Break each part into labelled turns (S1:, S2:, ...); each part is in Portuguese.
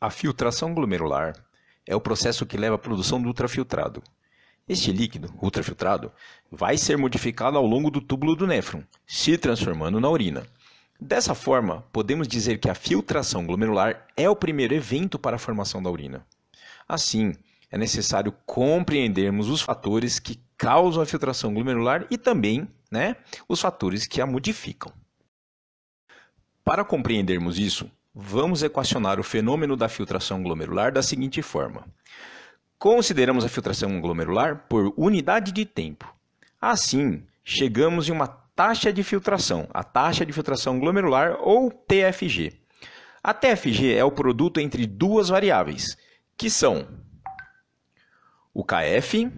S1: A filtração glomerular é o processo que leva à produção do ultrafiltrado. Este líquido, ultrafiltrado, vai ser modificado ao longo do túbulo do néfron, se transformando na urina. Dessa forma, podemos dizer que a filtração glomerular é o primeiro evento para a formação da urina. Assim, é necessário compreendermos os fatores que causam a filtração glomerular e também né, os fatores que a modificam. Para compreendermos isso, Vamos equacionar o fenômeno da filtração glomerular da seguinte forma. Consideramos a filtração glomerular por unidade de tempo. Assim, chegamos em uma taxa de filtração, a taxa de filtração glomerular ou TFG. A TFG é o produto entre duas variáveis, que são o KF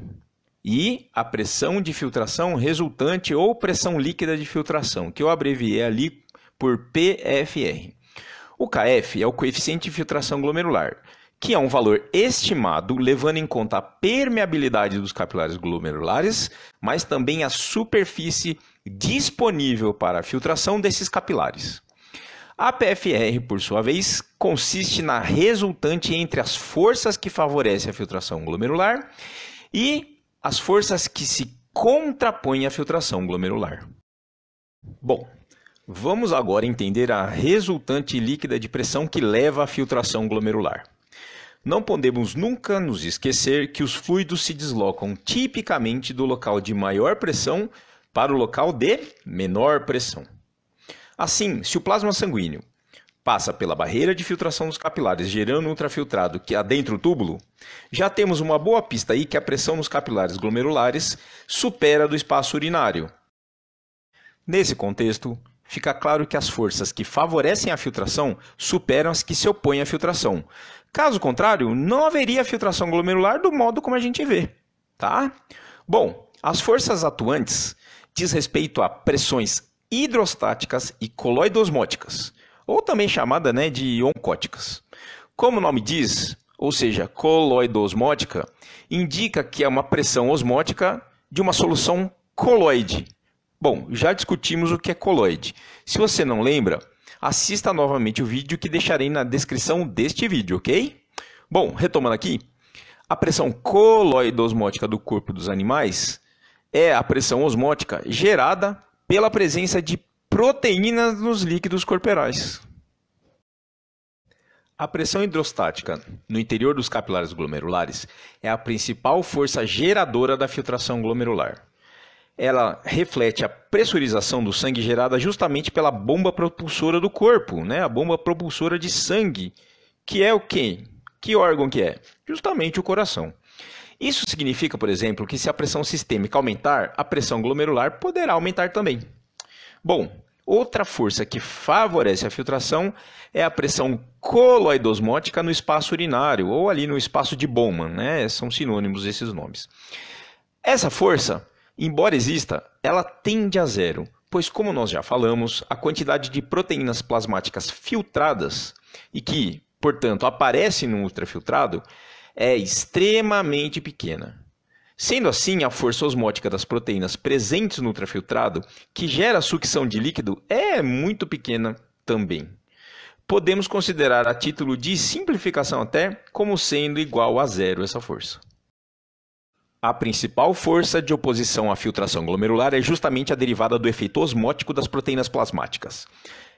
S1: e a pressão de filtração resultante ou pressão líquida de filtração, que eu abreviei ali por PFR. O KF é o coeficiente de filtração glomerular, que é um valor estimado levando em conta a permeabilidade dos capilares glomerulares, mas também a superfície disponível para a filtração desses capilares. A PFR, por sua vez, consiste na resultante entre as forças que favorecem a filtração glomerular e as forças que se contrapõem à filtração glomerular. Bom, Vamos agora entender a resultante líquida de pressão que leva à filtração glomerular. Não podemos nunca nos esquecer que os fluidos se deslocam tipicamente do local de maior pressão para o local de menor pressão. Assim, se o plasma sanguíneo passa pela barreira de filtração dos capilares, gerando um ultrafiltrado que adentra o túbulo, já temos uma boa pista aí que a pressão nos capilares glomerulares supera do espaço urinário. Nesse contexto, fica claro que as forças que favorecem a filtração superam as que se opõem à filtração. Caso contrário, não haveria filtração glomerular do modo como a gente vê, tá? Bom, as forças atuantes diz respeito a pressões hidrostáticas e coloidosmóticas, ou também chamada né, de oncóticas. Como o nome diz, ou seja, coloidosmótica, indica que é uma pressão osmótica de uma solução coloide, Bom, já discutimos o que é coloide. Se você não lembra, assista novamente o vídeo que deixarei na descrição deste vídeo, ok? Bom, retomando aqui, a pressão coloidosmótica do corpo dos animais é a pressão osmótica gerada pela presença de proteínas nos líquidos corporais. A pressão hidrostática no interior dos capilares glomerulares é a principal força geradora da filtração glomerular ela reflete a pressurização do sangue gerada justamente pela bomba propulsora do corpo, né? A bomba propulsora de sangue, que é o quê? Que órgão que é? Justamente o coração. Isso significa, por exemplo, que se a pressão sistêmica aumentar, a pressão glomerular poderá aumentar também. Bom, outra força que favorece a filtração é a pressão coloidosmótica no espaço urinário ou ali no espaço de Bowman, né? São sinônimos esses nomes. Essa força embora exista, ela tende a zero, pois, como nós já falamos, a quantidade de proteínas plasmáticas filtradas e que, portanto, aparece no ultrafiltrado é extremamente pequena. Sendo assim, a força osmótica das proteínas presentes no ultrafiltrado, que gera a sucção de líquido, é muito pequena também. Podemos considerar, a título de simplificação até, como sendo igual a zero essa força. A principal força de oposição à filtração glomerular é justamente a derivada do efeito osmótico das proteínas plasmáticas.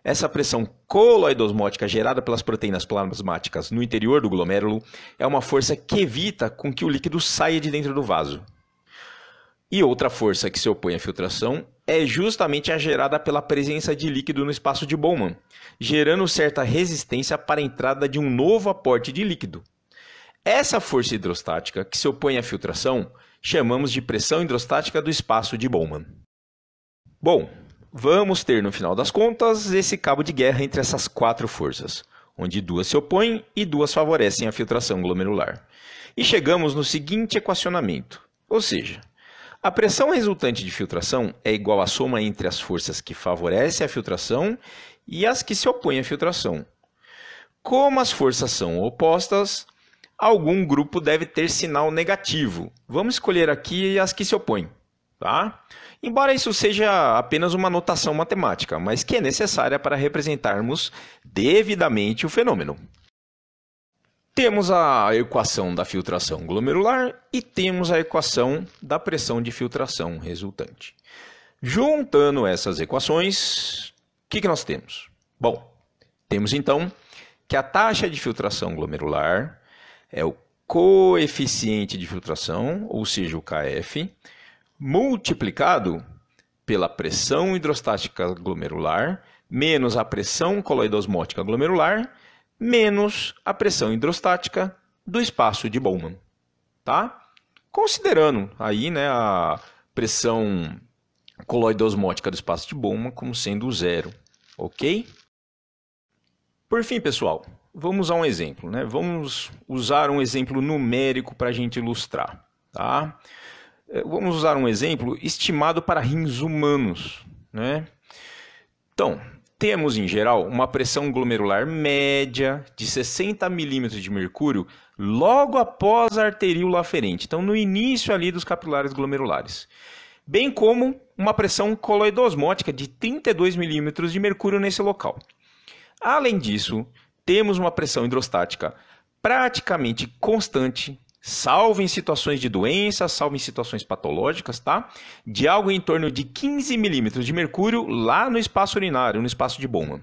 S1: Essa pressão coloidosmótica gerada pelas proteínas plasmáticas no interior do glomérulo é uma força que evita com que o líquido saia de dentro do vaso. E outra força que se opõe à filtração é justamente a gerada pela presença de líquido no espaço de Bowman, gerando certa resistência para a entrada de um novo aporte de líquido, essa força hidrostática que se opõe à filtração chamamos de pressão hidrostática do espaço de Bowman. Bom, vamos ter no final das contas esse cabo de guerra entre essas quatro forças, onde duas se opõem e duas favorecem a filtração glomerular. E chegamos no seguinte equacionamento, ou seja, a pressão resultante de filtração é igual à soma entre as forças que favorecem a filtração e as que se opõem à filtração. Como as forças são opostas, algum grupo deve ter sinal negativo. Vamos escolher aqui as que se opõem. Tá? Embora isso seja apenas uma notação matemática, mas que é necessária para representarmos devidamente o fenômeno. Temos a equação da filtração glomerular e temos a equação da pressão de filtração resultante. Juntando essas equações, o que, que nós temos? Bom, temos então que a taxa de filtração glomerular é o coeficiente de filtração, ou seja, o KF, multiplicado pela pressão hidrostática glomerular menos a pressão coloidosmótica glomerular menos a pressão hidrostática do espaço de Bowman, tá? Considerando aí, né, a pressão coloidosmótica do espaço de Bowman como sendo zero, ok? Por fim, pessoal, Vamos a um exemplo, né? Vamos usar um exemplo numérico para a gente ilustrar, tá? É, vamos usar um exemplo estimado para rins humanos, né? Então, temos em geral uma pressão glomerular média de 60 milímetros de mercúrio logo após a arteríola aferente, então no início ali dos capilares glomerulares, bem como uma pressão coloidosmótica de 32 milímetros de mercúrio nesse local. Além disso, temos uma pressão hidrostática praticamente constante, salvo em situações de doença, salvo em situações patológicas, tá? De algo em torno de 15 milímetros de mercúrio lá no espaço urinário, no espaço de Bowman.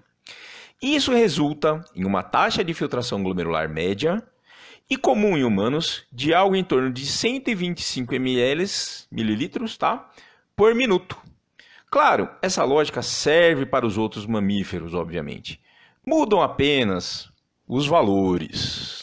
S1: Isso resulta em uma taxa de filtração glomerular média e comum em humanos de algo em torno de 125 ml, mililitros, tá? Por minuto. Claro, essa lógica serve para os outros mamíferos, obviamente. Mudam apenas os valores.